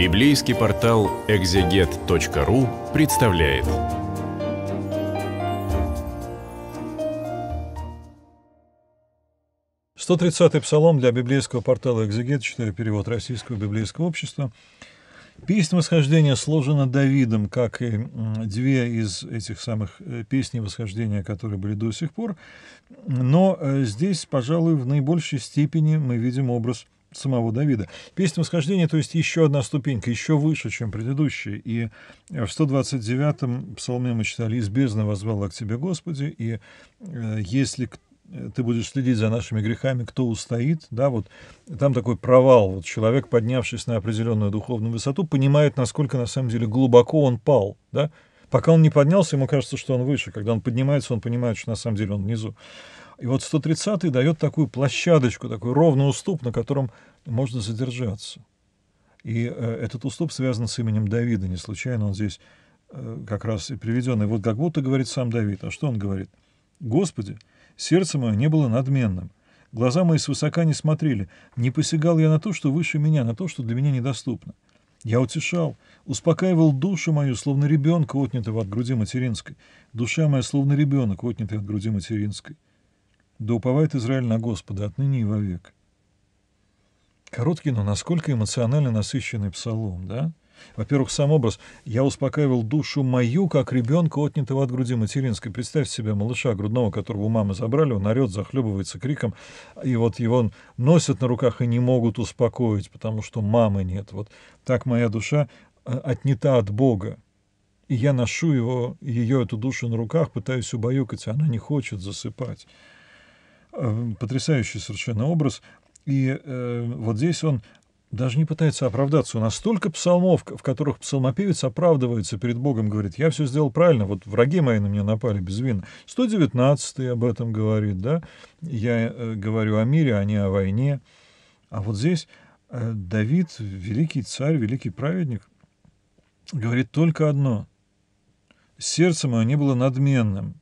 Библейский портал экзегет.ру представляет. Сто тридцатый псалом для библейского портала «Экзегет», 4 перевод Российского библейского общества. Песнь восхождения сложена Давидом, как и две из этих самых э, песней восхождения, которые были до сих пор. Но э, здесь, пожалуй, в наибольшей степени мы видим образ – самого Давида. Песнь восхождения, то есть еще одна ступенька, еще выше, чем предыдущая. И э, в 129-м псалме мы читали «Из бездны возвала к тебе, Господи», и э, «Если э, ты будешь следить за нашими грехами, кто устоит», да, вот там такой провал, вот человек, поднявшись на определенную духовную высоту, понимает, насколько на самом деле глубоко он пал, да, Пока он не поднялся, ему кажется, что он выше. Когда он поднимается, он понимает, что на самом деле он внизу. И вот 130-й дает такую площадочку, такой ровный уступ, на котором можно задержаться. И э, этот уступ связан с именем Давида. Не случайно он здесь э, как раз и приведен. И вот как будто говорит сам Давид. А что он говорит? «Господи, сердце мое не было надменным, глаза мои свысока не смотрели, не посягал я на то, что выше меня, на то, что для меня недоступно. Я утешал, успокаивал душу мою, словно ребенка, отнятого от груди материнской. Душа моя, словно ребенок, отнятый от груди материнской да уповает Израиль на Господа отныне и вовек. Короткий, но насколько эмоционально насыщенный псалом, да? Во-первых, сам образ «я успокаивал душу мою, как ребенка, отнятого от груди материнской». Представьте себе малыша грудного, которого у мамы забрали, он орет, захлебывается криком, и вот его носят на руках и не могут успокоить, потому что мамы нет. Вот так моя душа э, отнята от Бога. И я ношу его, ее, эту душу на руках, пытаюсь убаюкать, а она не хочет засыпать. Э, потрясающий совершенно образ. И э, вот здесь он даже не пытается оправдаться. У нас столько псалмов, в которых псалмопевец оправдывается перед Богом, говорит, я все сделал правильно, вот враги мои на меня напали без вина. 119 об этом говорит, да, я э, говорю о мире, а не о войне. А вот здесь э, Давид, великий царь, великий праведник, говорит только одно. Сердце мое не было надменным,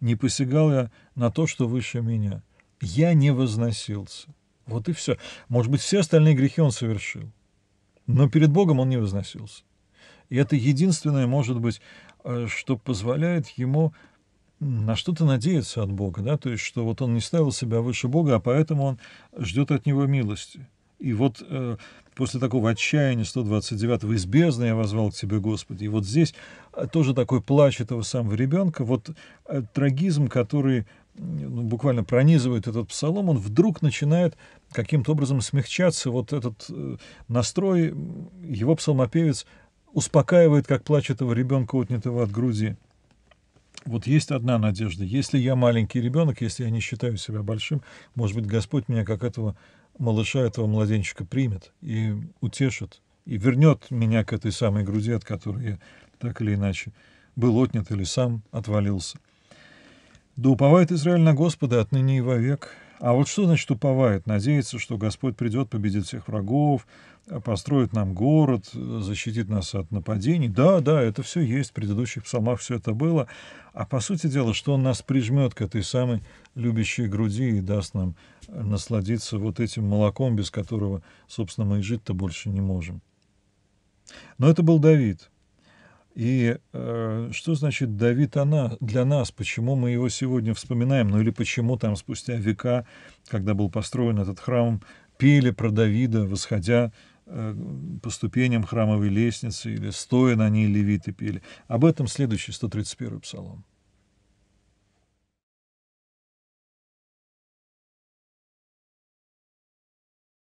не посягал я на то, что выше меня. Я не возносился. Вот и все. Может быть, все остальные грехи он совершил. Но перед Богом он не возносился. И это единственное, может быть, э, что позволяет ему на что-то надеяться от Бога, да, то есть, что вот он не ставил себя выше Бога, а поэтому он ждет от него милости. И вот э, после такого отчаяния 129-го из бездны я возвал к тебе, Господи. И вот здесь э, тоже такой плач этого самого ребенка. Вот э, трагизм, который ну, буквально пронизывает этот псалом, он вдруг начинает каким-то образом смягчаться. Вот этот э, настрой его псалмопевец успокаивает, как плач этого ребенка, отнятого от груди. Вот есть одна надежда. Если я маленький ребенок, если я не считаю себя большим, может быть, Господь меня как этого малыша этого младенчика примет и утешит, и вернет меня к этой самой груди, от которой я так или иначе был отнят или сам отвалился. Да уповает Израиль на Господа отныне и вовек, а вот что значит уповает, надеется, что Господь придет, победит всех врагов, э, построит нам город, э, защитит нас от нападений. Да, да, это все есть, в предыдущих псалмах все это было. А по сути дела, что Он нас прижмет к этой самой любящей груди и даст нам э, насладиться вот этим молоком, без которого, собственно, мы и жить-то больше не можем. Но это был Давид — и э, что значит Давид она для нас? Почему мы его сегодня вспоминаем? Ну или почему там спустя века, когда был построен этот храм, пели про Давида, восходя э, по ступеням храмовой лестницы или стоя на ней левиты пели. Об этом следующий 131-й псалом.